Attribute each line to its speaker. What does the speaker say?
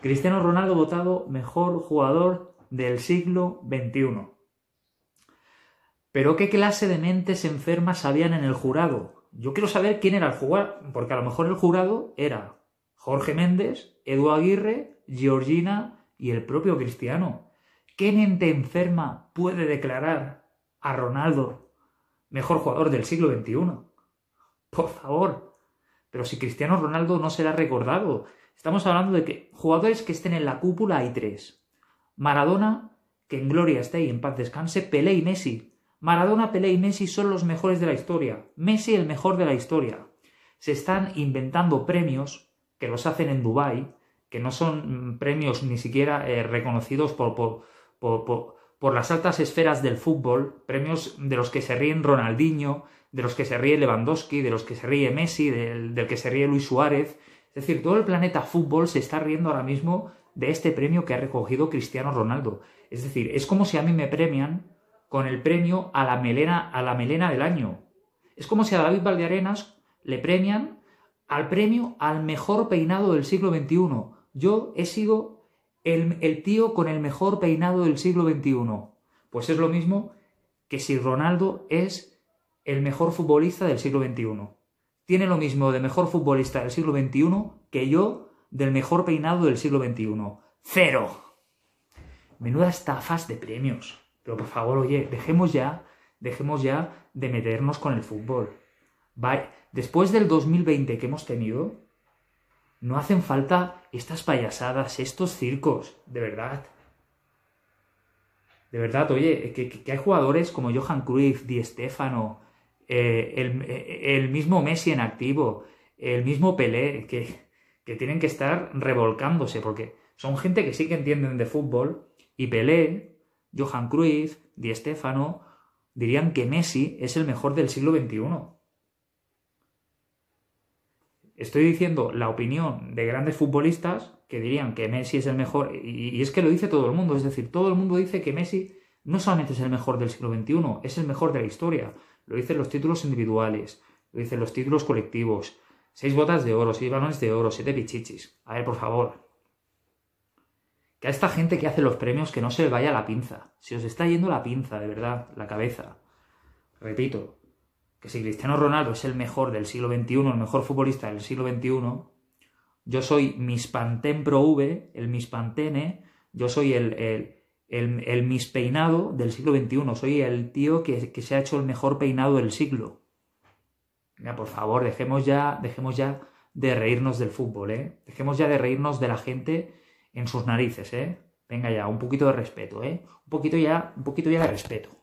Speaker 1: Cristiano Ronaldo votado mejor jugador del siglo XXI. Pero ¿qué clase de mentes enfermas habían en el jurado? Yo quiero saber quién era el jugador. porque a lo mejor el jurado era Jorge Méndez, Edu Aguirre, Georgina y el propio Cristiano. ¿Qué mente enferma puede declarar a Ronaldo mejor jugador del siglo XXI? Por favor. Pero si Cristiano Ronaldo no será recordado, Estamos hablando de que jugadores que estén en la cúpula hay tres. Maradona, que en gloria esté y en paz descanse, Pelé y Messi. Maradona, Pelé y Messi son los mejores de la historia. Messi el mejor de la historia. Se están inventando premios que los hacen en Dubái, que no son mm, premios ni siquiera eh, reconocidos por, por, las altas esferas del fútbol, premios de los que se ríen Ronaldinho, de los que se ríe Lewandowski, de los que se ríe Messi, del que se ríe Luis Suárez, es decir, todo el planeta fútbol se está riendo ahora mismo de este premio que ha recogido Cristiano Ronaldo. Es decir, es como si a mí me premian con el premio a la melena, a la melena del año. Es como si a David Valdearenas le premian al premio al mejor peinado del siglo XXI. Yo he sido el, el tío con el mejor peinado del siglo XXI. Pues es lo mismo que si Ronaldo es el mejor futbolista del siglo XXI tiene lo mismo de mejor futbolista del siglo XXI que yo del mejor peinado del siglo XXI. ¡Cero! Menuda estafas de premios. Pero por favor, oye, dejemos ya, dejemos ya de meternos con el fútbol. Después del 2020 que hemos tenido, no hacen falta estas payasadas, estos circos, de verdad. De verdad, oye, que, hay jugadores como Johan Cruyff, Di Stefano, eh, eh, el, mismo Messi en activo, el mismo Pelé, que, tienen que estar revolcándose, porque son gente que sí que entienden de fútbol, y Pelé, Johan Cruyff, Di Stefano, dirían que Messi es el mejor del siglo XXI. Estoy diciendo la opinión de grandes futbolistas que dirían que Messi es el mejor, y, es que lo dice todo el mundo, es decir, todo el mundo dice que Messi no solamente es el mejor del siglo XXI, es el mejor de la historia lo dicen los títulos individuales, lo dicen los títulos colectivos. Seis botas de oro, seis balones de oro, siete pichichis. A ver, por favor. Que a esta gente que hace los premios que no se le vaya la pinza. Si os está yendo la pinza, de verdad, la cabeza. Repito, que si Cristiano Ronaldo es el mejor del siglo XXI, el mejor futbolista del siglo XXI, yo soy Mispantén Pro V, el Mispantene, yo soy el el, el mis peinado del siglo XXI. Soy el tío que, se ha hecho el mejor peinado del siglo. por favor, dejemos ya, dejemos ya de reírnos del fútbol, ¿eh? Dejemos ya de reírnos de la gente en sus narices, ¿eh? Venga ya, un poquito de respeto, ¿eh? Un poquito ya, un poquito ya de respeto.